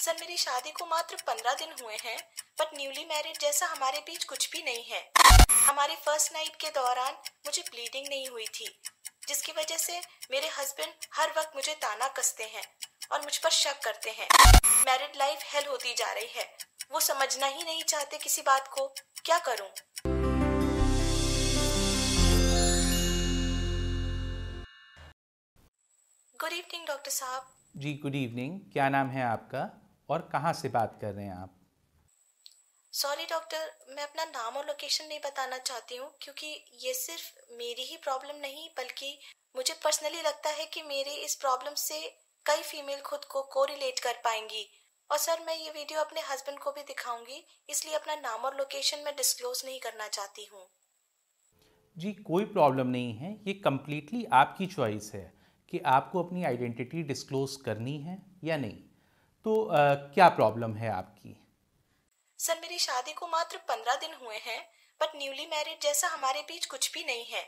Sir मेरी शादी को मात्र पंद्रह दिन हुए हैं बट न्यूली मैरिड जैसा हमारे बीच कुछ भी नहीं है हमारी फर्स्ट नाइट के दौरान मुझे ब्लीडिंग नहीं हुई थी जिसकी वजह से मेरे हस्बैंड हर वक्त मुझे ताना कसते हैं और मुझ पर शक करते हैं मैरिड लाइफ हेल होती जा रही है वो समझना ही नहीं चाहते किसी बात को क्या करूं? गुड इवनिंग डॉक्टर साहब जी गुड इवनिंग क्या नाम है आपका और कहाँ से बात कर रहे हैं आप सॉरी डॉक्टर मैं अपना नाम और लोकेशन नहीं बताना चाहती हूँ क्योंकि ये सिर्फ मेरी ही प्रॉब्लम नहीं बल्कि मुझे पर्सनली लगता है कि मेरे इस प्रॉब्लम से कई फीमेल खुद को को कर पाएंगी और सर मैं ये वीडियो अपने हस्बैंड को भी दिखाऊंगी इसलिए अपना नाम और लोकेशन मैं डिस्क्लोज नहीं करना चाहती हूँ जी कोई प्रॉब्लम नहीं है ये कम्प्लीटली आपकी चॉइस है कि आपको अपनी आइडेंटिटी डिस्क्लोज करनी है या नहीं तो आ, क्या प्रॉब्लम है आपकी सर मेरी शादी को मात्र पंद्रह दिन हुए हैं बट न्यूली मैरिड जैसा हमारे बीच कुछ भी नहीं है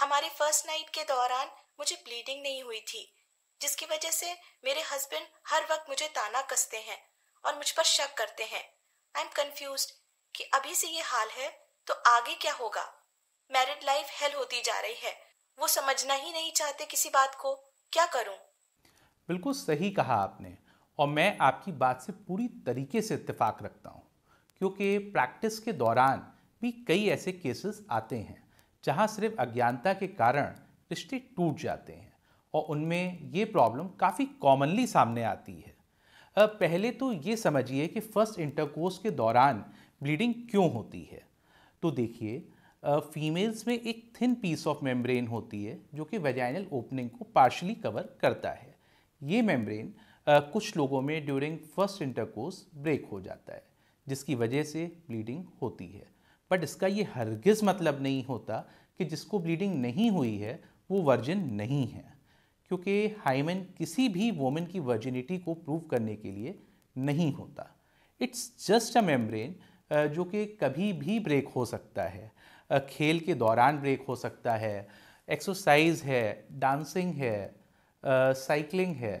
हमारी फर्स्ट नाइट के दौरान मुझे ब्लीडिंग नहीं हुई थी जिसकी वजह से मेरे हस्बैंड हर वक्त मुझे ताना कसते हैं और मुझ पर शक करते हैं आई एम कंफ्यूज कि अभी से ये हाल है तो आगे क्या होगा मैरिड लाइफ हेल होती जा रही है वो समझना ही नहीं चाहते किसी बात को क्या करूं बिल्कुल सही कहा आपने और मैं आपकी बात से पूरी तरीके से इतफाक़ रखता हूँ क्योंकि प्रैक्टिस के दौरान भी कई ऐसे केसेस आते हैं जहाँ सिर्फ अज्ञानता के कारण रिश्ते टूट जाते हैं और उनमें ये प्रॉब्लम काफ़ी कॉमनली सामने आती है पहले तो ये समझिए कि फ़र्स्ट इंटरकोर्स के दौरान ब्लीडिंग क्यों होती है तो देखिए फीमेल्स में एक थिन पीस ऑफ मेम्ब्रेन होती है जो कि वेजाइनल ओपनिंग को पार्शली कवर करता है ये मेम्ब्रेन कुछ लोगों में ड्यूरिंग फर्स्ट इंटरकोर्स ब्रेक हो जाता है जिसकी वजह से ब्लीडिंग होती है बट इसका ये हरगिज़ मतलब नहीं होता कि जिसको ब्लीडिंग नहीं हुई है वो वर्जिन नहीं है क्योंकि हाइमेन किसी भी वोमेन की वर्जिनिटी को प्रूव करने के लिए नहीं होता इट्स जस्ट अ मेम्ब्रेन जो कि कभी भी ब्रेक हो सकता है खेल के दौरान ब्रेक हो सकता है एक्सरसाइज है डांसिंग है साइकिलिंग है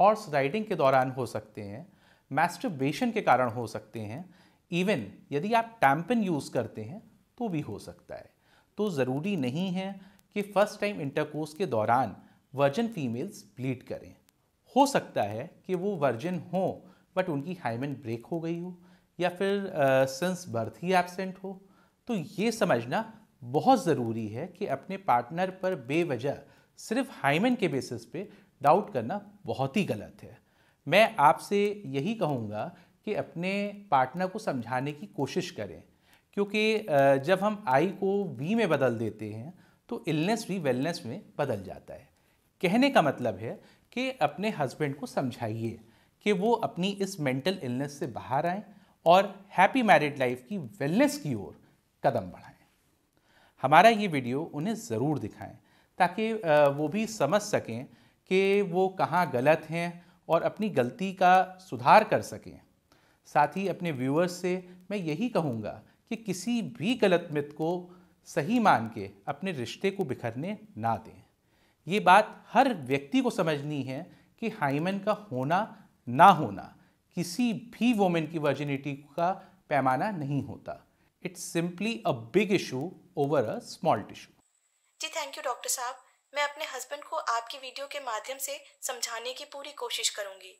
हॉर्स राइडिंग के दौरान हो सकते हैं मैस्टरबेशन के कारण हो सकते हैं इवन यदि आप टैम्पन यूज़ करते हैं तो भी हो सकता है तो ज़रूरी नहीं है कि फर्स्ट टाइम इंटरकोर्स के दौरान वर्जन फीमेल्स ब्लीड करें हो सकता है कि वो वर्जन हो बट उनकी हाइमन ब्रेक हो गई हो या फिर सिंस बर्थ ही एबसेंट हो तो ये समझना बहुत ज़रूरी है कि अपने पार्टनर पर बेवजह सिर्फ हाइमन के बेसिस पे डाउट करना बहुत ही गलत है मैं आपसे यही कहूँगा कि अपने पार्टनर को समझाने की कोशिश करें क्योंकि जब हम आई को वी में बदल देते हैं तो इलनेस भी वेलनेस में बदल जाता है कहने का मतलब है कि अपने हस्बैंड को समझाइए कि वो अपनी इस मेंटल इलनेस से बाहर आएँ और हैप्पी मैरिड लाइफ की वेलनेस की ओर कदम बढ़ाएं हमारा ये वीडियो उन्हें ज़रूर दिखाएं ताकि वो भी समझ सकें कि वो कहाँ गलत हैं और अपनी गलती का सुधार कर सकें साथ ही अपने व्यूअर्स से मैं यही कहूँगा कि किसी भी गलत मित को सही मान के अपने रिश्ते को बिखरने ना दें ये बात हर व्यक्ति को समझनी है कि हाइमन का होना ना होना किसी भी वोमेन की वर्जिनिटी का पैमाना नहीं होता it's simply a big issue over a small tissue जी थैंक यू डॉक्टर साहब मैं अपने हस्बैंड को आपकी वीडियो के माध्यम से समझाने की पूरी कोशिश करूंगी